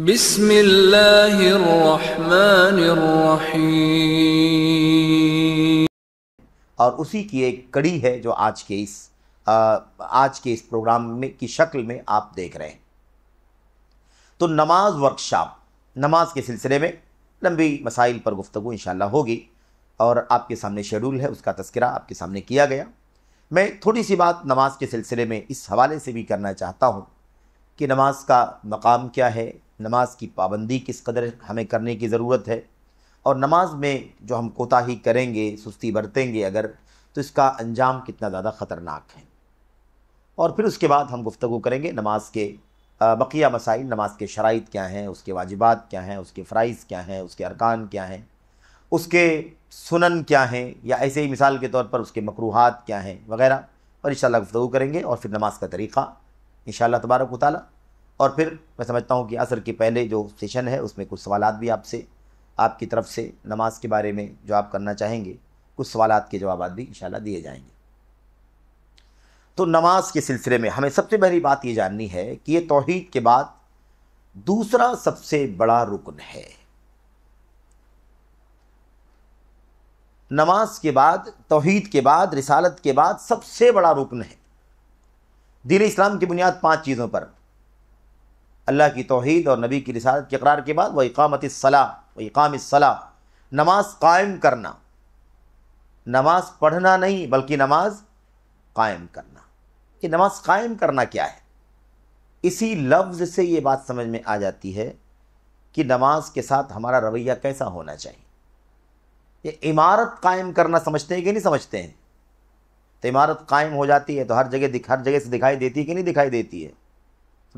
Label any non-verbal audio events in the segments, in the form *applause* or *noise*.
बिस्मिल्लाहिर्रहमानिर्रहीम और उसी की एक कड़ी है जो आज के इस आज के इस प्रोग्राम में की शक्ल में आप देख रहे हैं तो नमाज वर्कशॉप नमाज के सिलसिले में लंबी मसाइल पर गुफ्तु इन होगी और आपके सामने शेड्यूल है उसका तस्करा आपके सामने किया गया मैं थोड़ी सी बात नमाज के सिलसिले में इस हवाले से भी करना चाहता हूँ कि नमाज का मकाम क्या है नमाज की पाबंदी किस कदर हमें करने की ज़रूरत है और नमाज में जो हम कोताही करेंगे सुस्ती बरतेंगे अगर तो इसका अंजाम कितना ज़्यादा ख़तरनाक है और फिर उसके बाद हम गुफ्तु करेंगे नमाज के बकिया मसाइल नमाज के शराइ क्या हैं उसके वाजिबात क्या हैं उसके फ़राइज़ क्या हैं उसके अरकान क्या हैं उसके सुनन क्या हैं या ऐसे ही मिसाल के तौर पर उसके मकरूहत क्या हैं वगैरह और इन गुफ्तु करेंगे और फिर नमाज का तरीक़ा इन तबारक वाली और फिर मैं समझता हूँ कि असर के पहले जो सेशन है उसमें कुछ सवाल भी आपसे आपकी तरफ से नमाज के बारे में जो आप करना चाहेंगे कुछ सवाल के जवाब भी इंशाल्लाह दिए जाएंगे तो नमाज के सिलसिले में हमें सबसे पहली बात ये जाननी है कि ये तोहहीद के बाद दूसरा सबसे बड़ा रुकन है नमाज के बाद तोहहीद के बाद रिसालत के बाद सबसे बड़ा रुकन है दीन इस्लाम की बुनियाद पांच चीज़ों पर अल्लाह की तोहद और नबी की रिसालत के करार के बाद व इकामत सलाह व इकाम सलाह नमाज कायम करना नमाज पढ़ना नहीं बल्कि नमाज कायम करना ये नमाज कायम करना क्या है इसी लफ्ज़ से ये बात समझ में आ जाती है कि नमाज के साथ हमारा रवैया कैसा होना चाहिए ये इमारत कायम करना समझते हैं कि नहीं समझते हैं तो इमारत कायम हो जाती है तो हर जगह हर जगह से दिखाई देती है कि नहीं दिखाई देती है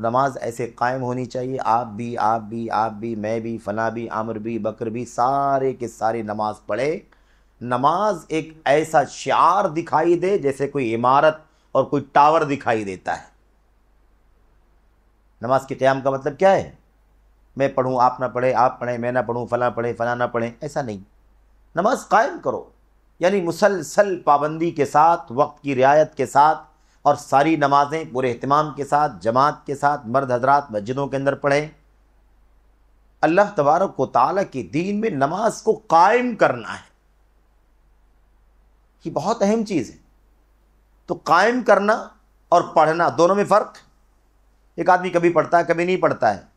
नमाज ऐसे कायम होनी चाहिए आप भी आप भी आप भी मैं भी फ़ना भी आमर भी बकर भी सारे के सारे नमाज पढ़े नमाज एक ऐसा शार दिखाई दे जैसे कोई इमारत और कोई टावर दिखाई देता है नमाज के क़्याम का मतलब क्या है मैं पढ़ूँ आप ना पढ़े आप पढ़ें मैं ना पढ़ूँ फ़ला पढ़े फ़ला ना पढ़े ऐसा नहीं नमाज कायम करो यानी मुसलसल पाबंदी के साथ वक्त की रियायत के साथ और सारी नमाज़ें पूरे अहतमाम के साथ जमात के साथ मर्द हजरात मस्जिदों के अंदर पढ़ें अल्लाह तबारक ताली के दीन में नमाज को कायम करना है ये बहुत अहम चीज़ है तो कायम करना और पढ़ना दोनों में फ़र्क एक आदमी कभी पढ़ता है कभी नहीं पढ़ता है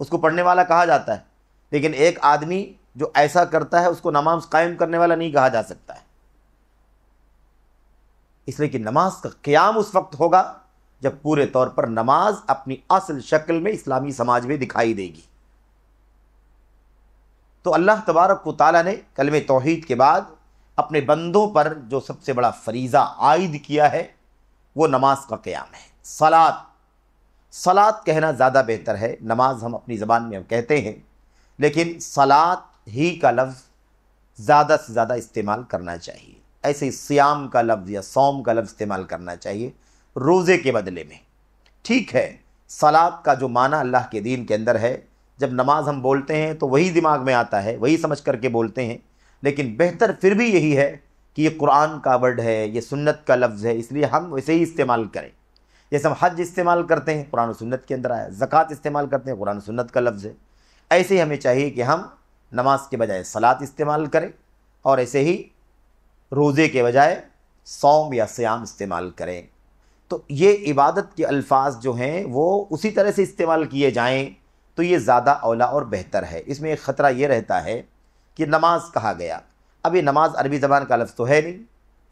उसको पढ़ने वाला कहा जाता है लेकिन एक आदमी जो ऐसा करता है उसको नमाज कायम करने वाला नहीं कहा जा सकता है इसलिए कि नमाज का क़्याम उस वक्त होगा जब पूरे तौर पर नमाज अपनी असल शक्ल में इस्लामी समाज में दिखाई देगी तो अल्लाह तबारक ताली ने कलम तोहद के बाद अपने बंदों पर जो सबसे बड़ा फरीज़ा आयद किया है वो नमाज का क़्याम है सलाद सलाद कहना ज़्यादा बेहतर है नमाज हम अपनी ज़बान में हम कहते हैं लेकिन सलाद ही का लफ्ज़ ज़्यादा से ज़्यादा इस्तेमाल करना चाहिए ऐसे ही श्याम का लफ्ज़ या सौम का लफ्ज़ इस्तेमाल करना चाहिए रोज़े के बदले में ठीक है सलात का जो माना अल्लाह के दीन के अंदर है जब नमाज हम बोलते हैं तो वही दिमाग में आता है वही समझ करके बोलते हैं लेकिन बेहतर फिर भी यही है कि ये कुरान का वर्ड है ये सुन्नत का लफ्ज़ है इसलिए हम वैसे ही इस्तेमाल करें जैसे हम हज इस्तेमाल करते हैं कुरान सुन्नत के अंदर आया ज़क़़त इस्तेमाल करते हैं कुरान सुन्नत का लफ्ज़ है ऐसे ही हमें चाहिए कि हम नमाज के बजाय सलात इस्तेमाल करें और ऐसे ही रोज़े के बजाय सौम या सयाम इस्तेमाल करें तो ये इबादत के अल्फाज जो हैं वो उसी तरह से इस्तेमाल किए जाएं तो ये ज़्यादा अवला और बेहतर है इसमें एक ख़तरा ये रहता है कि नमाज कहा गया अब ये नमाज अरबी ज़बान का लफ्ज़ तो है नहीं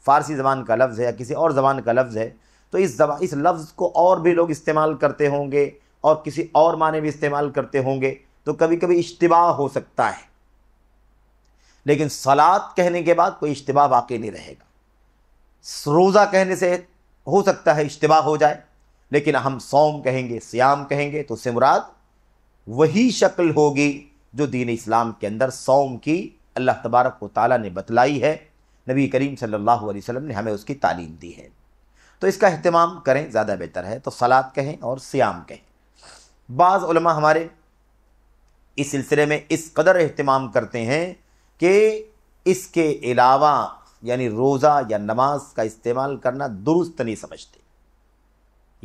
फ़ारसी ज़बान का लफ्ज़ है या किसी और ज़बान का लफ्ज़ है तो इस जबा इस लफ्ज़ को और भी लोग इस्तेमाल करते होंगे और किसी और माने भी इस्तेमाल करते होंगे तो कभी कभी इश्तबा हो सकता है लेकिन सलाद कहने के बाद कोई इश्तबा वाकई नहीं रहेगा रोज़ा कहने से हो सकता है इश्तबा हो जाए लेकिन हम सोम कहेंगे स्याम कहेंगे तो उससे मुराद वही शक्ल होगी जो दीन इस्लाम के अंदर सौम की अल्लाह तबारक व ताली ने बतलाई है नबी करीम सल्लल्लाहु अलैहि वसल्लम ने हमें उसकी तालीम दी है तो इसका अहतमाम करें ज़्यादा बेहतर है तो सलाद कहें और स्याम कहें बाज़ हमारे इस सिलसिले में इस कदर अहतमाम करते हैं कि इसके अलावा यानी रोज़ा या नमाज का इस्तेमाल करना दुरुस्त नहीं समझते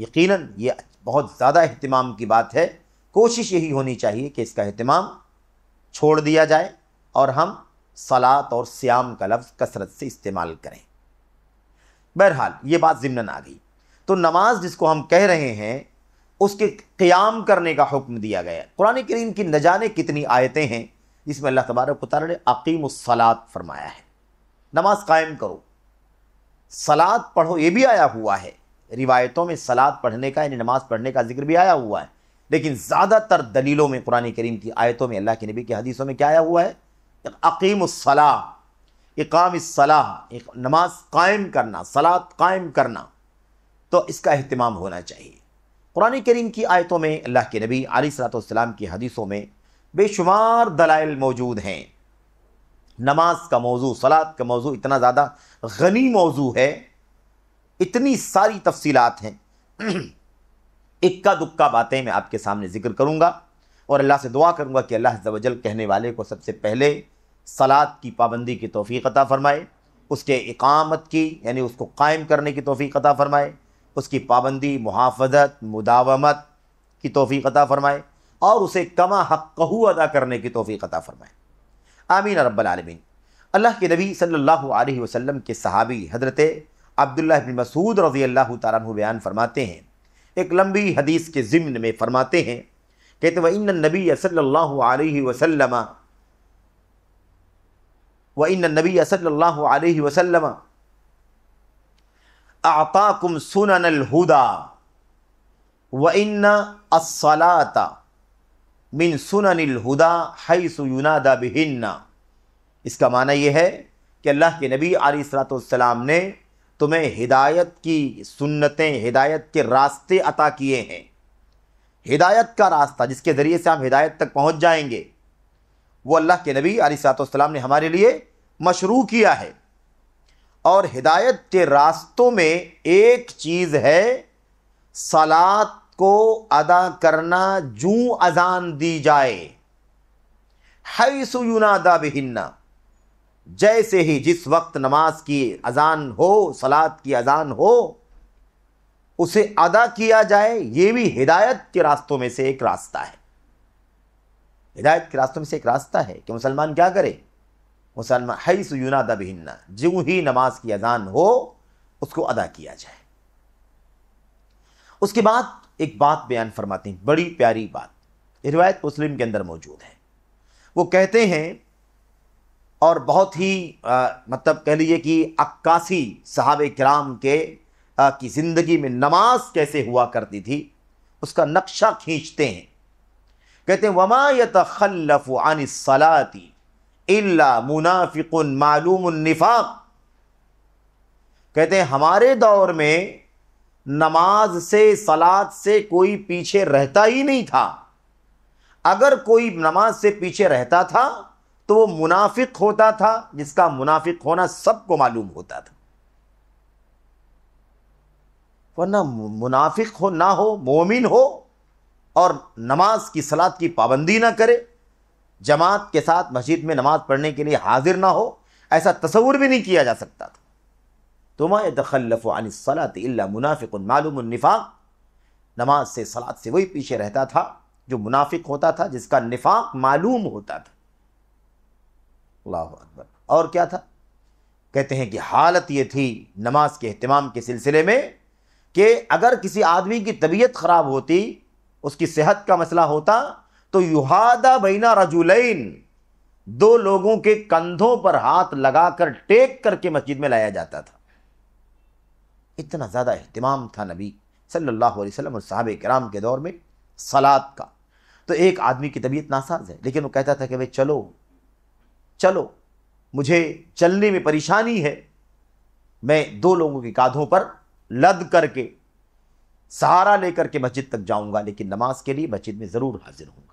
यकीनन ये बहुत ज़्यादा अहतमाम की बात है कोशिश यही होनी चाहिए कि इसका अहतमाम छोड़ दिया जाए और हम सलात और स्याम का लफ्ज़ कसरत से इस्तेमाल करें बहरहाल ये बात ज़िमन आ गई तो नमाज जिसको हम कह रहे हैं उसके क़्याम करने का हुक्म दिया गया है कुरान करीम की न जाने कितनी आयतें हैं इसमें अल्लाह तबारक तारा ने अकीम सलाद फरमाया है नमाज कायम करो सलाद पढ़ो ये भी आया हुआ है रिवायतों में सलाद पढ़ने का यानी नमाज पढ़ने का जिक्र भी आया हुआ है लेकिन ज़्यादातर दलीलों में कुरान करीम की आयतों में अल्लाह के नबी की हदीसों में क्या आया हुआ है अकीम सलाह इकाम सलाह नमाज कायम करना सलाद कायम करना तो इसका अहतमाम होना चाहिए कुरान करीम की आयतों में अल्लाह के नबी आली की हदीसों में बेशुमार दलाइल मौजूद हैं नमाज का मौजू सलात का मौजू इतना ज़्यादा गनी मौजू है इतनी सारी तफसीलात हैं *clears throat* इक्का दुक्का बातें मैं आपके सामने ज़िक्र करूँगा और अल्लाह से दुआ करूँगा कि अल्लाह जवजल कहने वाले को सबसे पहले सलात की पाबंदी की तोफ़ी अता फ़रमाए उसके इकामत की यानी उसको कायम करने की तोफ़ी अता फ़रमाए उसकी पाबंदी मुहाफ़त मुदावमत की तोफ़ी अता फ़रमाए और उसे कमा हक कहू अदा करने की तोफ़ी अता फ़रमाएँ आमीन रबालमीन अल्लाह के नबी सल्लल्लाहु अलैहि वसल्लम के सहाबी हजरत अब्दुल्ला बिन मसूद रज़ी अल्लाह तु बयान फ़रमाते हैं एक लंबी हदीस के ज़िम्न में फ़रमाते हैं कहते तो व इन नबी सल्ला वसलम व इन नबी सल्ला वसलम आताकुम सुनन अलहुदा व इन असलाता मिन सुननिल हुदा हई दा बिहिन्ना इसका माना यह है कि अल्लाह के नबी आलिसलाम ने तुम्हें हिदायत की सुन्नतें हिदायत के रास्ते अता किए हैं हिदायत का रास्ता जिसके ज़रिए से हम हिदायत तक पहुँच जाएँगे वो अल्लाह के नबी आलिसलाम ने हमारे लिए मशरू किया है और हिदायत के रास्तों में एक चीज़ है सलात को अदा करना जू अजान दी जाए है सुनादा बिहिन्ना जैसे ही जिस वक्त नमाज की अजान हो सलाद की अजान हो उसे अदा किया जाए यह भी हिदायत के रास्तों में से एक रास्ता है हिदायत के रास्तों में से एक रास्ता है कि मुसलमान क्या करे मुसलमान है सुना बिहिन्ना जो ही नमाज की अजान हो उसको अदा किया जाए उसके बाद एक बात बयान फरमाते हैं बड़ी प्यारी बात रिवायत मुस्लिम के अंदर मौजूद है वो कहते हैं और बहुत ही आ, मतलब कह लीजिए कि अक्कासी साहब कराम के आ, की ज़िंदगी में नमाज कैसे हुआ करती थी उसका नक्शा खींचते हैं कहते हैं वमा यतखल्लफ अन सलाती इल्ला मुनाफिक मालूम निफाक कहते हैं हमारे दौर में नमाज से सलाद से कोई पीछे रहता ही नहीं था अगर कोई नमाज से पीछे रहता था तो वो मुनाफिक होता था जिसका मुनाफिक होना सबको मालूम होता था वरना मुनाफिक हो ना हो मोमिन हो और नमाज की सलात की पाबंदी ना करे जमात के साथ मस्जिद में नमाज पढ़ने के लिए हाजिर ना हो ऐसा तस्वूर भी नहीं किया जा सकता था तो मातखलफ़ानसलात मुनाफिक मालूम नफाक नमाज से सलात से वही पीछे रहता था जो मुनाफिक होता था जिसका नफाक मालूम होता था अल्लाह अकबर और क्या था कहते हैं कि हालत ये थी नमाज के अहतमाम के सिलसिले में कि अगर किसी आदमी की तबीयत ख़राब होती उसकी सेहत का मसला होता तो युहादा बैना रजुलैन दो लोगों के कंधों पर हाथ लगाकर टेक करके मस्जिद में लाया जाता था इतना ज़्यादा अहतमाम था नबी सल्लल्लाहु अलैहि वसल्लम और साहब कराम के दौर में सलाद का तो एक आदमी की तबीयत नासाज है लेकिन वो कहता था कि भाई चलो चलो मुझे चलने में परेशानी है मैं दो लोगों के कांधों पर लद करके सहारा लेकर के मस्जिद तक जाऊंगा लेकिन नमाज के लिए मस्जिद में ज़रूर हाजिर हूँ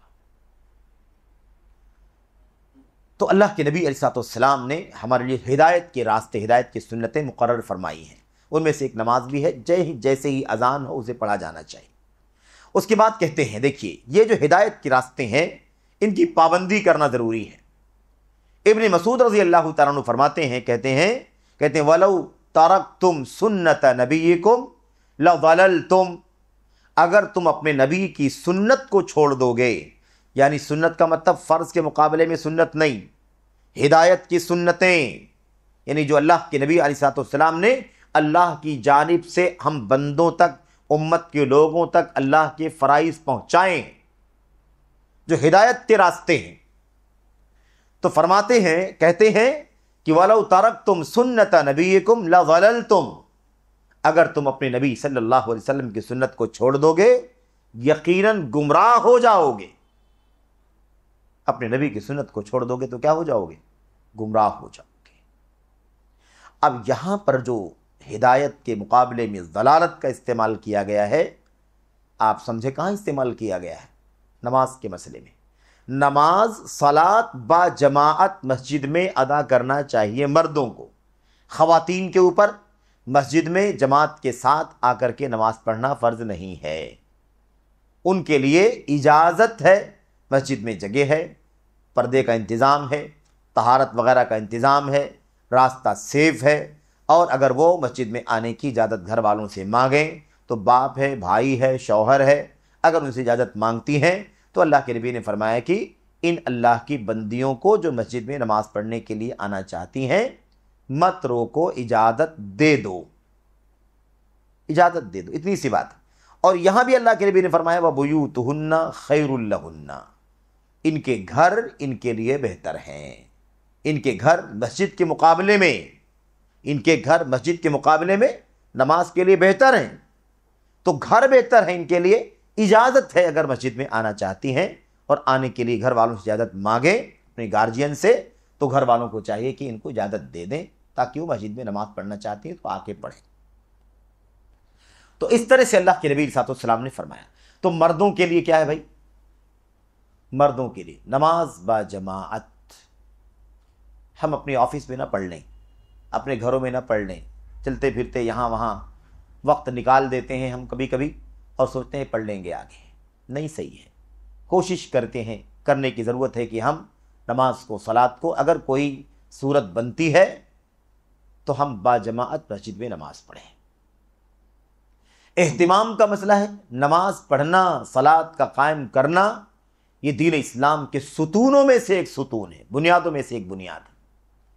तो अल्लाह के नबी अलैहिस्सलाम ने हमारे लिए हिदायत के रास्ते हिदायत की सुन्नतें मुकर फरमाई हैं उनमें से एक नमाज भी है जय ही जैसे ही अजान हो उसे पढ़ा जाना चाहिए उसके बाद कहते हैं देखिए ये जो हिदायत के रास्ते हैं इनकी पाबंदी करना ज़रूरी है इबन मसूद रजी अल्लाह तु फरमाते हैं कहते हैं कहते हैं वलऊ तारक तुम सुन्नत नबी कुम लल तुम अगर तुम अपने नबी की सुन्नत को छोड़ दोगे यानी सुन्नत का मतलब फ़र्ज़ के मुकाबले में सुन्नत नहीं हिदायत की सुन्नतें यानी जो अल्लाह के नबी सलाम ने अल्लाह की जानब से हम बंदों तक उम्मत के लोगों तक अल्लाह के फ़राइज़ पहुँचाएँ जो हिदायत के रास्ते हैं तो फरमाते हैं कहते हैं कि वाला उतारक तुम सुन्नत नबी कुम लल तुम अगर तुम अपने नबी सल्लल्लाहु अलैहि वसल्लम की सुन्नत को छोड़ दोगे यकीनन गुमराह हो जाओगे अपने नबी की सुन्नत को छोड़ दोगे तो क्या हो जाओगे गुमराह हो जाओगे अब यहां पर जो हिदायत के मुकाबले में जलालत का इस्तेमाल किया गया है आप समझे कहाँ इस्तेमाल किया गया है नमाज के मसले में नमाज सलात बा जमात मस्जिद में अदा करना चाहिए मर्दों को ख़वातीन के ऊपर मस्जिद में जमात के साथ आकर के नमाज पढ़ना फ़र्ज़ नहीं है उनके लिए इजाज़त है मस्जिद में जगह है पर्दे का इंतज़ाम है तहारत वगैरह का इंतज़ाम है रास्ता सेफ है और अगर वो मस्जिद में आने की इजाज़त घर वालों से मांगें तो बाप है भाई है शौहर है अगर उनसे इजाज़त मांगती हैं तो अल्लाह के नबी ने फरमाया कि इन अल्लाह की बंदियों को जो मस्जिद में नमाज़ पढ़ने के लिए आना चाहती हैं मत रोको इजाज़त दे दो इजाज़त दे दो इतनी सी बात और यहाँ भी अल्लाह के नबी ने फरमाया वह बयूत हन्ना खैरुल्लहन्ना इनके घर इनके लिए बेहतर हैं इनके घर मस्जिद के मुकाबले में इनके घर मस्जिद के मुकाबले में नमाज के लिए बेहतर हैं तो घर बेहतर है इनके लिए इजाज़त है अगर मस्जिद में आना चाहती हैं और आने के लिए घर वालों से इजाज़त मांगें अपने गार्जियन से तो घर वालों को चाहिए कि इनको इजाज़त दे दें ताकि वो मस्जिद में नमाज़ पढ़ना चाहती हैं तो आके पढ़ें तो इस तरह से अल्लाह के नबी सलाम ने फरमाया तो मर्दों के लिए क्या है भाई मर्दों के लिए नमाज ब जमात हम अपने ऑफिस में ना पढ़ लें अपने घरों में न पढ़ लें चलते फिरते यहाँ वहाँ वक्त निकाल देते हैं हम कभी कभी और सोचते हैं पढ़ लेंगे आगे नहीं सही है कोशिश करते हैं करने की ज़रूरत है कि हम नमाज को सलात को अगर कोई सूरत बनती है तो हम बाजमात मस्जिद में नमाज़ पढ़ें अहतमाम का मसला है नमाज पढ़ना सलात का कायम करना ये दीन इस्लाम के सुतूनों में से एक सुतून है बुनियादों में से एक बुनियाद